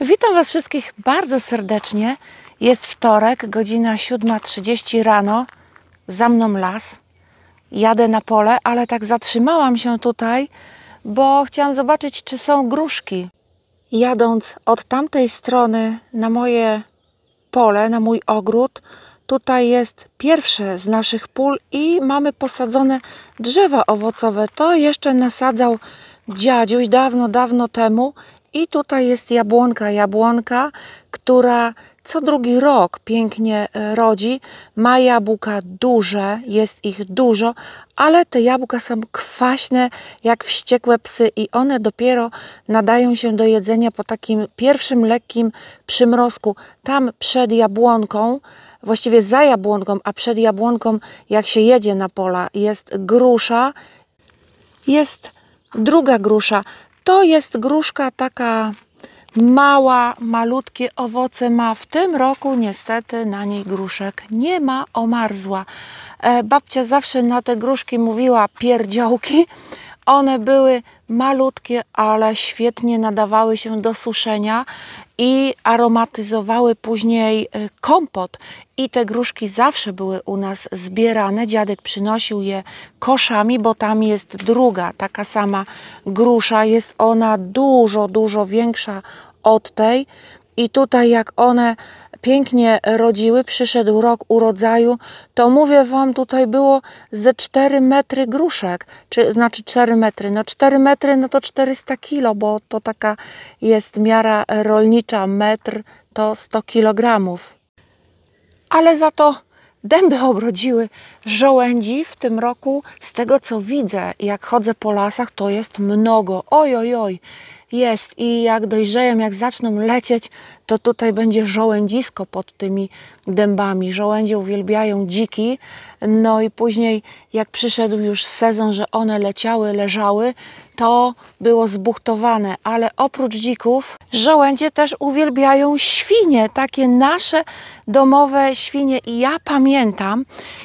Witam Was wszystkich bardzo serdecznie. Jest wtorek, godzina 7.30 rano. Za mną las. Jadę na pole, ale tak zatrzymałam się tutaj, bo chciałam zobaczyć, czy są gruszki. Jadąc od tamtej strony na moje pole, na mój ogród, tutaj jest pierwsze z naszych pól i mamy posadzone drzewa owocowe. To jeszcze nasadzał dziadziuś dawno, dawno temu i tutaj jest jabłonka, jabłonka, która co drugi rok pięknie e, rodzi. Ma jabłka duże, jest ich dużo, ale te jabłka są kwaśne jak wściekłe psy i one dopiero nadają się do jedzenia po takim pierwszym lekkim przymrozku. Tam przed jabłonką, właściwie za jabłonką, a przed jabłonką jak się jedzie na pola jest grusza, jest druga grusza. To jest gruszka taka mała, malutkie owoce ma. W tym roku niestety na niej gruszek nie ma, omarzła. E, babcia zawsze na te gruszki mówiła pierdziołki, one były malutkie, ale świetnie nadawały się do suszenia i aromatyzowały później y, kompot. I te gruszki zawsze były u nas zbierane. Dziadek przynosił je koszami, bo tam jest druga taka sama grusza. Jest ona dużo, dużo większa od tej i tutaj jak one pięknie rodziły, przyszedł rok urodzaju, to mówię Wam, tutaj było ze 4 metry gruszek, czy, znaczy 4 metry, no 4 metry no to 400 kilo, bo to taka jest miara rolnicza, metr to 100 kilogramów. Ale za to dęby obrodziły żołędzi w tym roku, z tego co widzę, jak chodzę po lasach, to jest mnogo, oj, oj, oj jest i jak dojrzeją, jak zaczną lecieć, to tutaj będzie żołędzisko pod tymi dębami. Żołędzie uwielbiają dziki, no i później jak przyszedł już sezon, że one leciały, leżały, to było zbuchtowane, ale oprócz dzików żołędzie też uwielbiają świnie, takie nasze domowe świnie i ja pamiętam,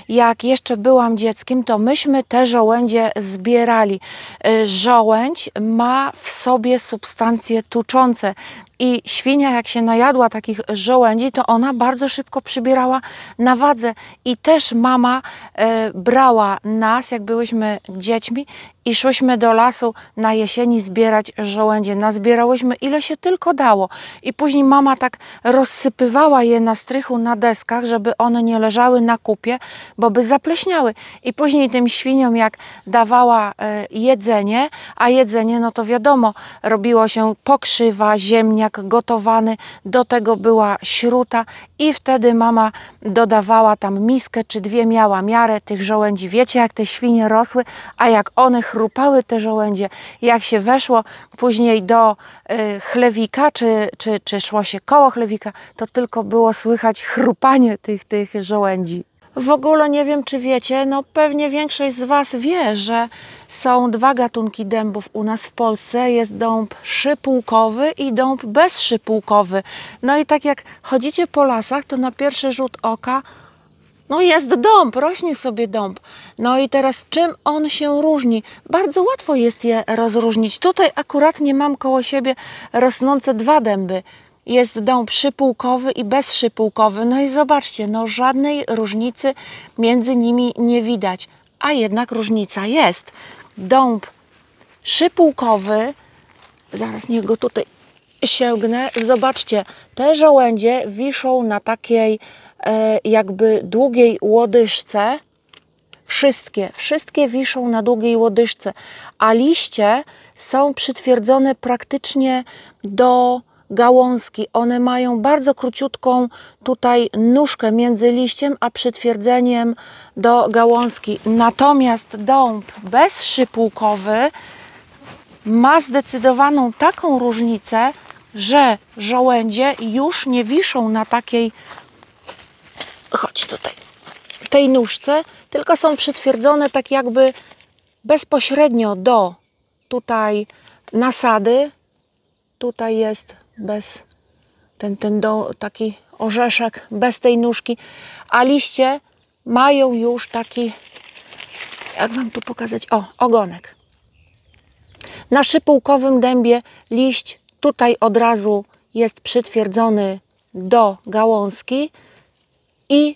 jak jeszcze byłam dzieckiem, to myśmy te żołędzie zbierali. Y, żołędź ma w sobie substancje tuczące, i świnia, jak się najadła takich żołędzi, to ona bardzo szybko przybierała na wadze. I też mama e, brała nas, jak byłyśmy dziećmi, i szłyśmy do lasu na jesieni zbierać żołędzie. Nazbierałyśmy ile się tylko dało. I później mama tak rozsypywała je na strychu, na deskach, żeby one nie leżały na kupie, bo by zapleśniały. I później tym świniom, jak dawała e, jedzenie, a jedzenie, no to wiadomo, robiło się pokrzywa, ziemnia, ziemniak gotowany, do tego była śruta i wtedy mama dodawała tam miskę czy dwie miała miarę tych żołędzi. Wiecie jak te świnie rosły, a jak one chrupały te żołędzie, jak się weszło później do y, chlewika czy, czy, czy szło się koło chlewika, to tylko było słychać chrupanie tych, tych żołędzi. W ogóle nie wiem, czy wiecie, no pewnie większość z Was wie, że są dwa gatunki dębów u nas w Polsce. Jest dąb szypułkowy i dąb bezszypułkowy. No i tak jak chodzicie po lasach, to na pierwszy rzut oka no jest dąb, rośnie sobie dąb. No i teraz czym on się różni? Bardzo łatwo jest je rozróżnić. Tutaj akurat nie mam koło siebie rosnące dwa dęby jest dąb szypułkowy i bezszypułkowy. No i zobaczcie, no żadnej różnicy między nimi nie widać, a jednak różnica jest. Dąb szypułkowy, zaraz niech go tutaj sięgnę, zobaczcie, te żołędzie wiszą na takiej e, jakby długiej łodyżce, Wszystkie, wszystkie wiszą na długiej łodyżce, a liście są przytwierdzone praktycznie do gałązki, one mają bardzo króciutką tutaj nóżkę między liściem a przytwierdzeniem do gałązki. Natomiast dąb bezszypułkowy ma zdecydowaną taką różnicę, że żołędzie już nie wiszą na takiej chodź tutaj tej nóżce, tylko są przytwierdzone tak jakby bezpośrednio do tutaj nasady. Tutaj jest bez ten, ten do, taki orzeszek bez tej nóżki, a liście mają już taki, jak Wam tu pokazać, o, ogonek. Na szypułkowym dębie liść tutaj od razu jest przytwierdzony do gałązki i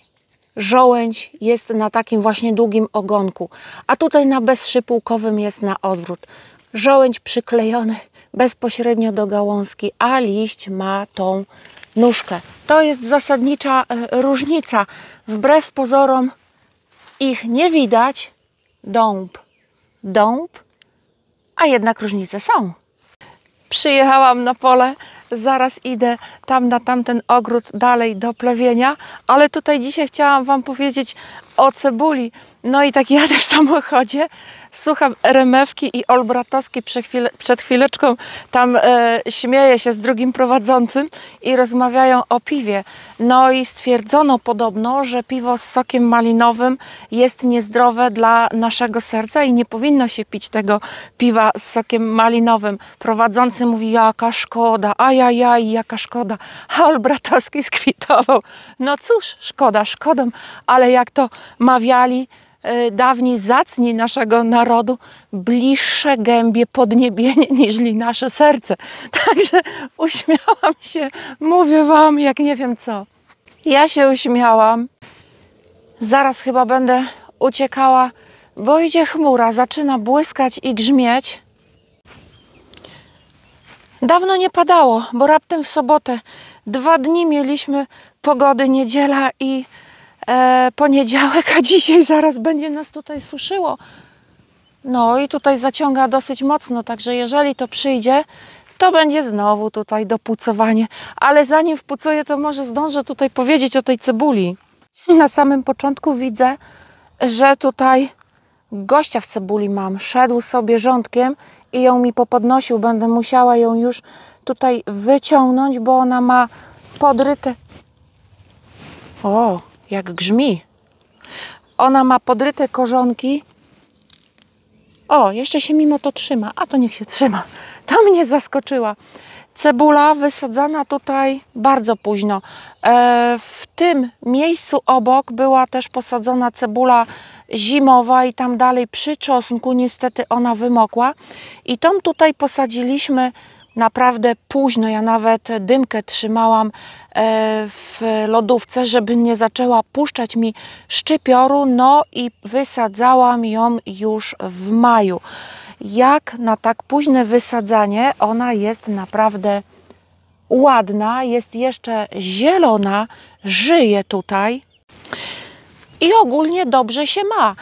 żołędź jest na takim właśnie długim ogonku, a tutaj na bezszypułkowym jest na odwrót. Żołędź przyklejony bezpośrednio do gałązki, a liść ma tą nóżkę. To jest zasadnicza e, różnica. Wbrew pozorom ich nie widać. Dąb, dąb, a jednak różnice są. Przyjechałam na pole, zaraz idę tam na tamten ogród dalej do plewienia, ale tutaj dzisiaj chciałam Wam powiedzieć o cebuli. No i tak jadę w samochodzie, słucham Remewki i Olbratowski przed chwileczką tam e, śmieje się z drugim prowadzącym i rozmawiają o piwie. No i stwierdzono podobno, że piwo z sokiem malinowym jest niezdrowe dla naszego serca i nie powinno się pić tego piwa z sokiem malinowym. Prowadzący mówi, jaka szkoda, ajajaj, jaka szkoda. A Olbratowski skwitował, no cóż, szkoda, szkodą, ale jak to mawiali e, dawni zacni naszego narodu bliższe gębie podniebienie niżli nasze serce. Także uśmiałam się, mówię wam jak nie wiem co. Ja się uśmiałam. Zaraz chyba będę uciekała, bo idzie chmura, zaczyna błyskać i grzmieć. Dawno nie padało, bo raptem w sobotę dwa dni mieliśmy pogody niedziela i e, poniedziałek, a dzisiaj zaraz będzie nas tutaj suszyło. No i tutaj zaciąga dosyć mocno, także jeżeli to przyjdzie, to będzie znowu tutaj dopucowanie. Ale zanim wpucuję, to może zdążę tutaj powiedzieć o tej cebuli. Na samym początku widzę, że tutaj gościa w cebuli mam. Szedł sobie rządkiem i ją mi popodnosił. Będę musiała ją już tutaj wyciągnąć, bo ona ma podryte. O, jak grzmi. Ona ma podryte korzonki. O, jeszcze się mimo to trzyma, a to niech się trzyma. To mnie zaskoczyła. Cebula wysadzana tutaj bardzo późno. E, w tym miejscu obok była też posadzona cebula zimowa i tam dalej przy czosnku niestety ona wymokła. I tą tutaj posadziliśmy naprawdę późno. Ja nawet dymkę trzymałam e, w lodówce, żeby nie zaczęła puszczać mi szczypioru, no i wysadzałam ją już w maju. Jak na tak późne wysadzanie, ona jest naprawdę ładna, jest jeszcze zielona, żyje tutaj i ogólnie dobrze się ma.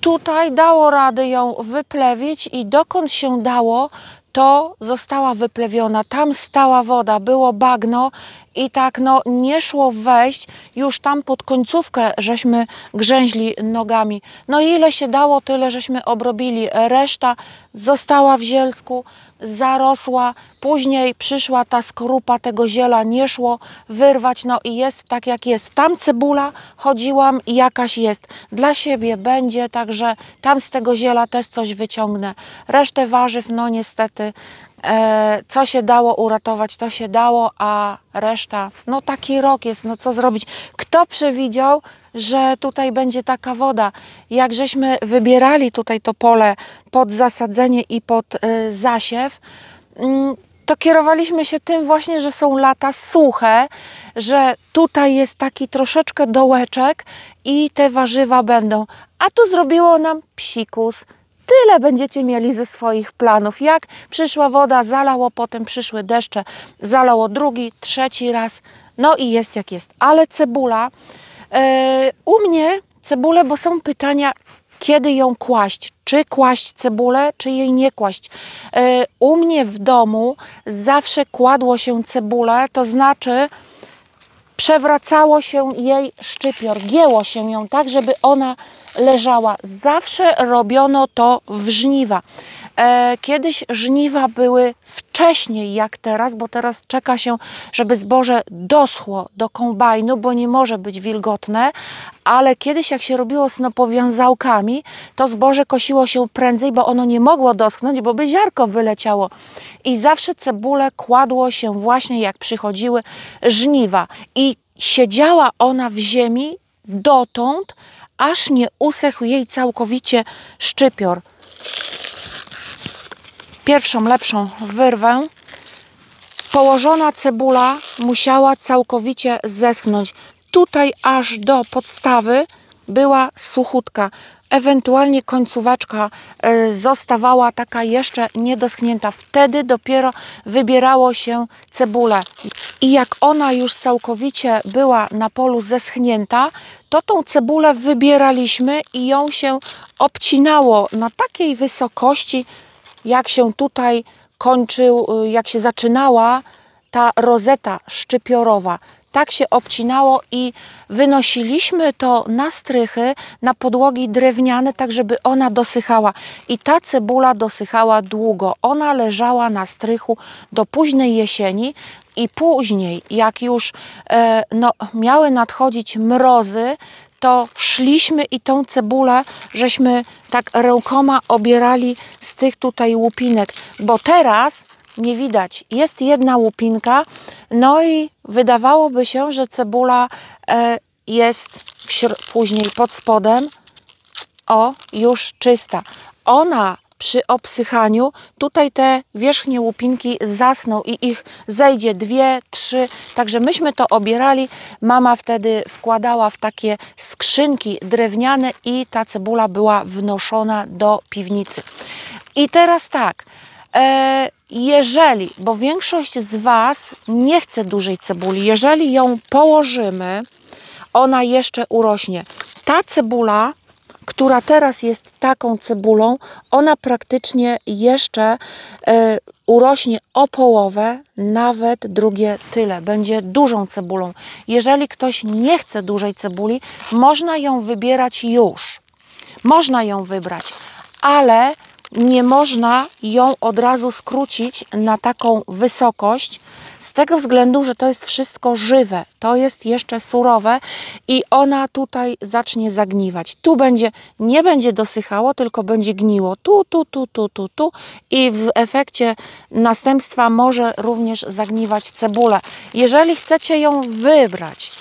Tutaj dało rady ją wyplewić i dokąd się dało, to została wyplewiona, tam stała woda, było bagno i tak no nie szło wejść, już tam pod końcówkę żeśmy grzęźli nogami. No ile się dało, tyle żeśmy obrobili, reszta została w zielsku, zarosła, później przyszła ta skorupa tego ziela, nie szło wyrwać, no i jest tak jak jest. Tam cebula chodziłam i jakaś jest. Dla siebie będzie, także tam z tego ziela też coś wyciągnę. Resztę warzyw, no niestety E, co się dało uratować, to się dało, a reszta, no taki rok jest, no co zrobić. Kto przewidział, że tutaj będzie taka woda? Jak żeśmy wybierali tutaj to pole pod zasadzenie i pod e, zasiew, mm, to kierowaliśmy się tym właśnie, że są lata suche, że tutaj jest taki troszeczkę dołeczek i te warzywa będą. A tu zrobiło nam psikus tyle będziecie mieli ze swoich planów. Jak przyszła woda, zalało, potem przyszły deszcze, zalało drugi, trzeci raz. No i jest jak jest. Ale cebula, yy, u mnie cebulę, bo są pytania, kiedy ją kłaść, czy kłaść cebulę, czy jej nie kłaść. Yy, u mnie w domu zawsze kładło się cebulę, to znaczy przewracało się jej szczypior, gięło się ją tak, żeby ona leżała. Zawsze robiono to w żniwa. E, kiedyś żniwa były wcześniej jak teraz, bo teraz czeka się, żeby zboże doschło do kombajnu, bo nie może być wilgotne, ale kiedyś jak się robiło snopowiązałkami, to zboże kosiło się prędzej, bo ono nie mogło doschnąć, bo by ziarko wyleciało. I zawsze cebule kładło się właśnie jak przychodziły żniwa. I siedziała ona w ziemi dotąd, aż nie usechł jej całkowicie szczypior. Pierwszą lepszą wyrwę. Położona cebula musiała całkowicie zeschnąć. Tutaj aż do podstawy była suchutka, ewentualnie końcóweczka e, zostawała taka jeszcze niedoschnięta. Wtedy dopiero wybierało się cebulę. I jak ona już całkowicie była na polu zeschnięta, to tą cebulę wybieraliśmy i ją się obcinało na takiej wysokości, jak się tutaj kończył, y, jak się zaczynała ta rozeta szczypiorowa tak się obcinało i wynosiliśmy to na strychy, na podłogi drewniane, tak żeby ona dosychała. I ta cebula dosychała długo. Ona leżała na strychu do późnej jesieni, i później, jak już e, no, miały nadchodzić mrozy, to szliśmy i tą cebulę żeśmy tak rękoma obierali z tych tutaj łupinek, bo teraz nie widać. Jest jedna łupinka, no i wydawałoby się, że cebula e, jest później pod spodem, o, już czysta. Ona przy obsychaniu, tutaj te wierzchnie łupinki zasną i ich zejdzie dwie, trzy. Także myśmy to obierali. Mama wtedy wkładała w takie skrzynki drewniane i ta cebula była wnoszona do piwnicy. I teraz tak, E, jeżeli, bo większość z Was nie chce dużej cebuli, jeżeli ją położymy, ona jeszcze urośnie. Ta cebula, która teraz jest taką cebulą, ona praktycznie jeszcze e, urośnie o połowę, nawet drugie tyle. Będzie dużą cebulą. Jeżeli ktoś nie chce dużej cebuli, można ją wybierać już. Można ją wybrać, ale nie można ją od razu skrócić na taką wysokość, z tego względu, że to jest wszystko żywe, to jest jeszcze surowe i ona tutaj zacznie zagniwać. Tu będzie, nie będzie dosychało, tylko będzie gniło tu, tu, tu, tu, tu, tu i w efekcie następstwa może również zagniwać cebulę. Jeżeli chcecie ją wybrać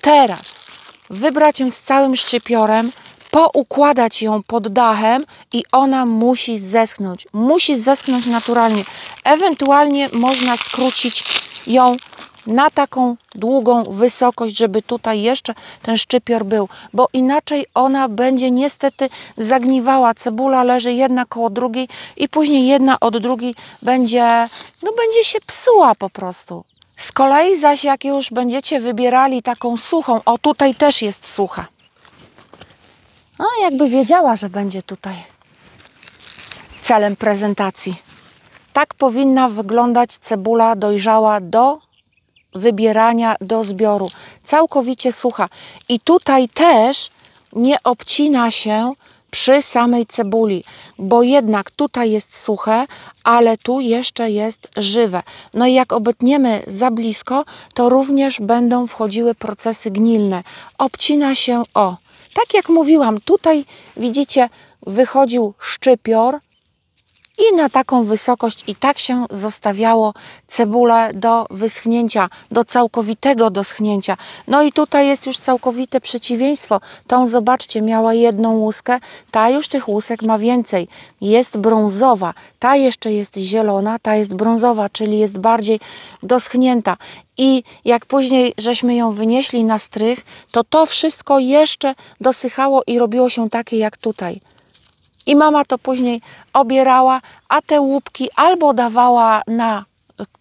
teraz, wybrać ją z całym szczypiorem, poukładać ją pod dachem i ona musi zeschnąć. Musi zeschnąć naturalnie. Ewentualnie można skrócić ją na taką długą wysokość, żeby tutaj jeszcze ten szczypior był, bo inaczej ona będzie niestety zagniwała. Cebula leży jedna koło drugiej i później jedna od drugiej będzie, no będzie się psuła po prostu. Z kolei zaś jak już będziecie wybierali taką suchą, o tutaj też jest sucha, a jakby wiedziała, że będzie tutaj celem prezentacji. Tak powinna wyglądać cebula dojrzała do wybierania, do zbioru. Całkowicie sucha. I tutaj też nie obcina się przy samej cebuli, bo jednak tutaj jest suche, ale tu jeszcze jest żywe. No i jak obetniemy za blisko, to również będą wchodziły procesy gnilne. Obcina się o tak jak mówiłam, tutaj widzicie, wychodził szczypior, i na taką wysokość i tak się zostawiało cebulę do wyschnięcia, do całkowitego doschnięcia. No i tutaj jest już całkowite przeciwieństwo. Tą zobaczcie, miała jedną łuskę, ta już tych łusek ma więcej. Jest brązowa, ta jeszcze jest zielona, ta jest brązowa, czyli jest bardziej doschnięta. I jak później żeśmy ją wynieśli na strych, to to wszystko jeszcze dosychało i robiło się takie jak tutaj. I mama to później obierała, a te łupki albo dawała na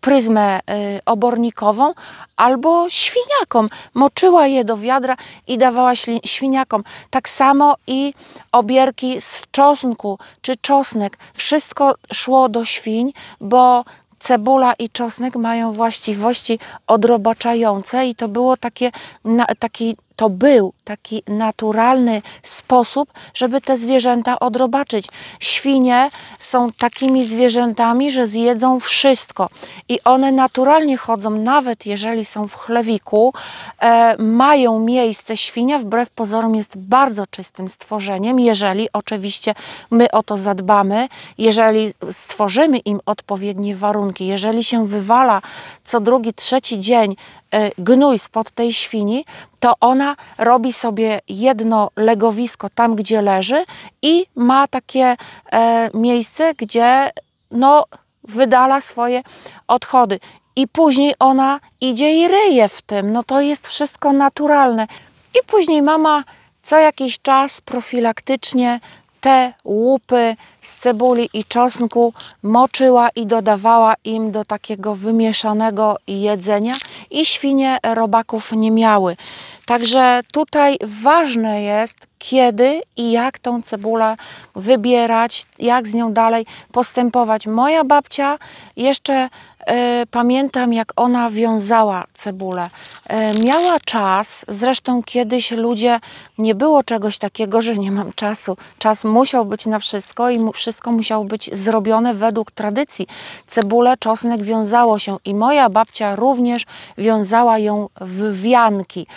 pryzmę y, obornikową albo świniakom. Moczyła je do wiadra i dawała świniakom. Tak samo i obierki z czosnku czy czosnek. Wszystko szło do świń, bo cebula i czosnek mają właściwości odrobaczające i to było takie, na, taki to był taki naturalny sposób, żeby te zwierzęta odrobaczyć. Świnie są takimi zwierzętami, że zjedzą wszystko i one naturalnie chodzą, nawet jeżeli są w chlewiku, e, mają miejsce. Świnia wbrew pozorom jest bardzo czystym stworzeniem, jeżeli oczywiście my o to zadbamy, jeżeli stworzymy im odpowiednie warunki, jeżeli się wywala co drugi, trzeci dzień E, gnój spod tej świni, to ona robi sobie jedno legowisko tam, gdzie leży i ma takie e, miejsce, gdzie no, wydala swoje odchody. I później ona idzie i ryje w tym. No to jest wszystko naturalne. I później mama co jakiś czas profilaktycznie te łupy z cebuli i czosnku moczyła i dodawała im do takiego wymieszanego jedzenia i świnie robaków nie miały. Także tutaj ważne jest, kiedy i jak tą cebulę wybierać, jak z nią dalej postępować. Moja babcia jeszcze E, pamiętam, jak ona wiązała cebulę. E, miała czas, zresztą kiedyś ludzie, nie było czegoś takiego, że nie mam czasu. Czas musiał być na wszystko i wszystko musiało być zrobione według tradycji. Cebulę, czosnek wiązało się i moja babcia również wiązała ją w wianki.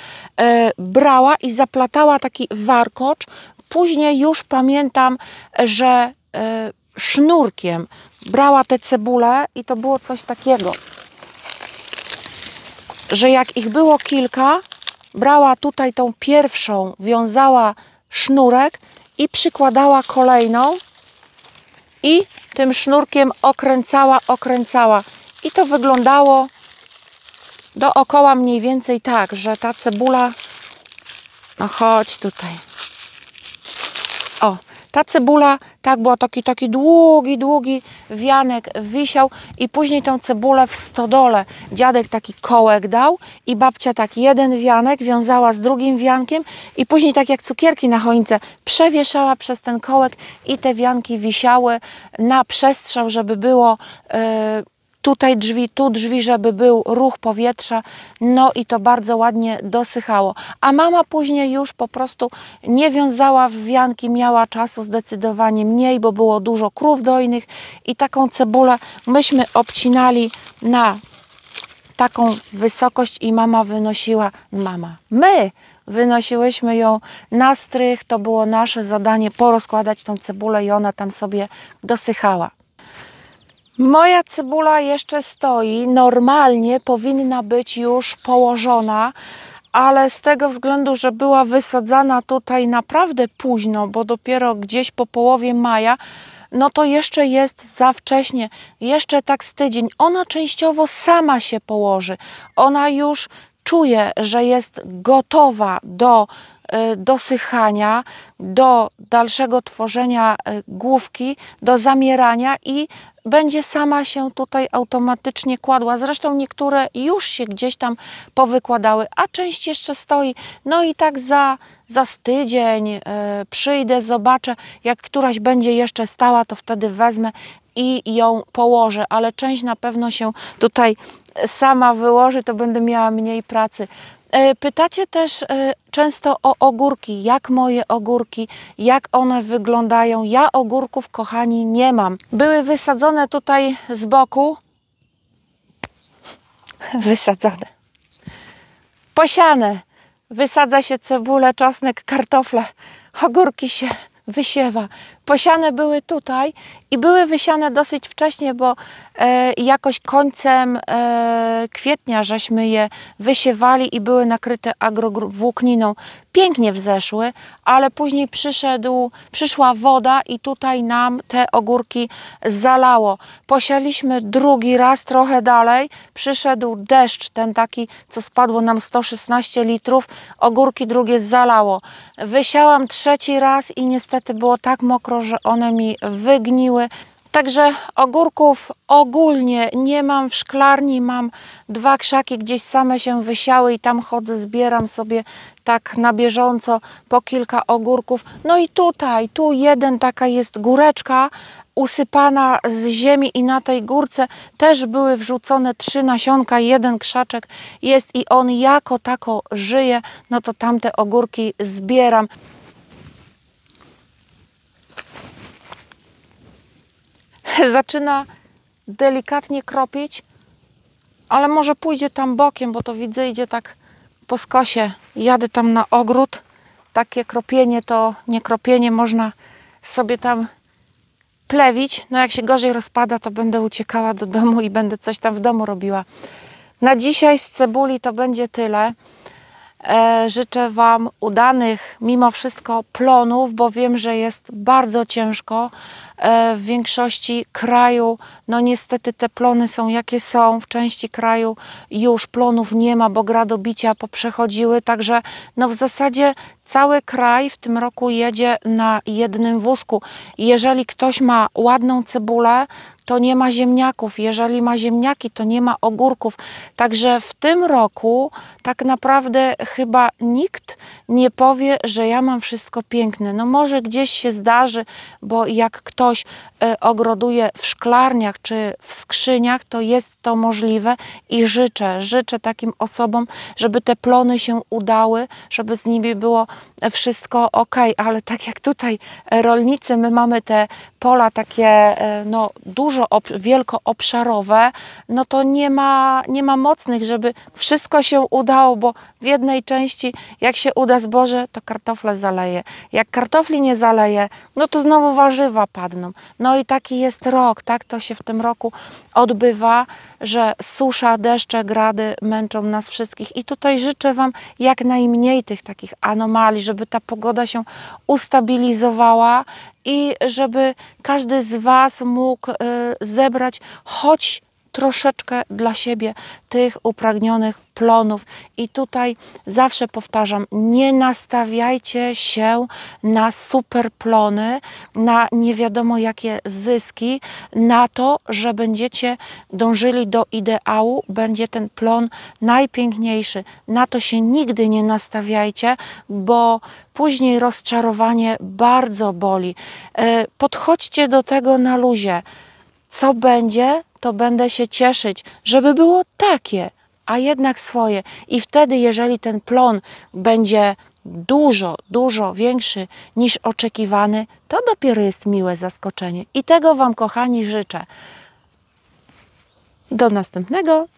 E, brała i zaplatała taki warkocz. Później już pamiętam, że sznurkiem brała te cebule i to było coś takiego, że jak ich było kilka, brała tutaj tą pierwszą, wiązała sznurek i przykładała kolejną i tym sznurkiem okręcała, okręcała. I to wyglądało dookoła mniej więcej tak, że ta cebula. No chodź tutaj. O, ta cebula, tak, była taki, taki długi, długi wianek wisiał i później tę cebulę w stodole dziadek taki kołek dał i babcia tak jeden wianek wiązała z drugim wiankiem i później tak jak cukierki na choince przewieszała przez ten kołek i te wianki wisiały na przestrzał, żeby było... Yy, tutaj drzwi, tu drzwi, żeby był ruch powietrza, no i to bardzo ładnie dosychało. A mama później już po prostu nie wiązała w wianki, miała czasu zdecydowanie mniej, bo było dużo krów dojnych i taką cebulę myśmy obcinali na taką wysokość i mama wynosiła, mama, my wynosiłyśmy ją na strych, to było nasze zadanie porozkładać tą cebulę i ona tam sobie dosychała. Moja cebula jeszcze stoi. Normalnie powinna być już położona, ale z tego względu, że była wysadzana tutaj naprawdę późno, bo dopiero gdzieś po połowie maja, no to jeszcze jest za wcześnie, jeszcze tak z tydzień. Ona częściowo sama się położy. Ona już czuje, że jest gotowa do y, dosychania, do dalszego tworzenia y, główki, do zamierania i będzie sama się tutaj automatycznie kładła. Zresztą niektóre już się gdzieś tam powykładały, a część jeszcze stoi. No i tak za, za tydzień yy, e, przyjdę, zobaczę, jak któraś będzie jeszcze stała, to wtedy wezmę i ją położę, ale część na pewno się tutaj sama wyłoży, to będę miała mniej pracy. E, pytacie też e, często o ogórki, jak moje ogórki, jak one wyglądają. Ja ogórków, kochani, nie mam. Były wysadzone tutaj z boku. Wysadzone. Posiane. Wysadza się cebulę, czosnek, kartofle. Ogórki się wysiewa. Posiane były tutaj i były wysiane dosyć wcześnie, bo e, jakoś końcem e, kwietnia żeśmy je wysiewali i były nakryte agrowłókniną. Pięknie wzeszły, ale później przyszedł, przyszła woda i tutaj nam te ogórki zalało. Posialiśmy drugi raz trochę dalej, przyszedł deszcz, ten taki, co spadło nam 116 litrów, ogórki drugie zalało. Wysiałam trzeci raz i niestety było tak mokro, że one mi wygniły miły. Także ogórków ogólnie nie mam w szklarni, mam dwa krzaki gdzieś same się wysiały i tam chodzę, zbieram sobie tak na bieżąco po kilka ogórków. No i tutaj, tu jeden taka jest góreczka usypana z ziemi i na tej górce też były wrzucone trzy nasionka, jeden krzaczek jest i on jako tako żyje, no to tamte ogórki zbieram. zaczyna delikatnie kropić, ale może pójdzie tam bokiem, bo to widzę, idzie tak po skosie. Jadę tam na ogród. Takie kropienie to nie kropienie, można sobie tam plewić. No jak się gorzej rozpada, to będę uciekała do domu i będę coś tam w domu robiła. Na dzisiaj z cebuli to będzie tyle. E, życzę Wam udanych mimo wszystko plonów, bo wiem, że jest bardzo ciężko. E, w większości kraju, no niestety te plony są jakie są, w części kraju już plonów nie ma, bo gradobicia poprzechodziły, także no w zasadzie cały kraj w tym roku jedzie na jednym wózku. Jeżeli ktoś ma ładną cebulę, to nie ma ziemniaków. Jeżeli ma ziemniaki, to nie ma ogórków. Także w tym roku tak naprawdę chyba nikt nie powie, że ja mam wszystko piękne. No może gdzieś się zdarzy, bo jak ktoś ktoś e, ogroduje w szklarniach czy w skrzyniach, to jest to możliwe i życzę, życzę takim osobom, żeby te plony się udały, żeby z nimi było wszystko ok, ale tak jak tutaj e, rolnicy, my mamy te pola takie e, no, dużo, wielkoobszarowe, no to nie ma, nie ma mocnych, żeby wszystko się udało, bo w jednej części jak się uda zboże, to kartofle zaleje. Jak kartofli nie zaleje, no to znowu warzywa padną pewną. No i taki jest rok, tak to się w tym roku odbywa, że susza, deszcze, grady męczą nas wszystkich. I tutaj życzę Wam jak najmniej tych takich anomalii, żeby ta pogoda się ustabilizowała i żeby każdy z Was mógł y, zebrać choć troszeczkę dla siebie tych upragnionych plonów. I tutaj zawsze powtarzam, nie nastawiajcie się na super plony, na nie wiadomo jakie zyski, na to, że będziecie dążyli do ideału, będzie ten plon najpiękniejszy. Na to się nigdy nie nastawiajcie, bo później rozczarowanie bardzo boli. E, podchodźcie do tego na luzie. Co będzie, to będę się cieszyć, żeby było takie, a jednak swoje. I wtedy, jeżeli ten plon będzie dużo, dużo większy niż oczekiwany, to dopiero jest miłe zaskoczenie. I tego Wam, kochani, życzę. Do następnego.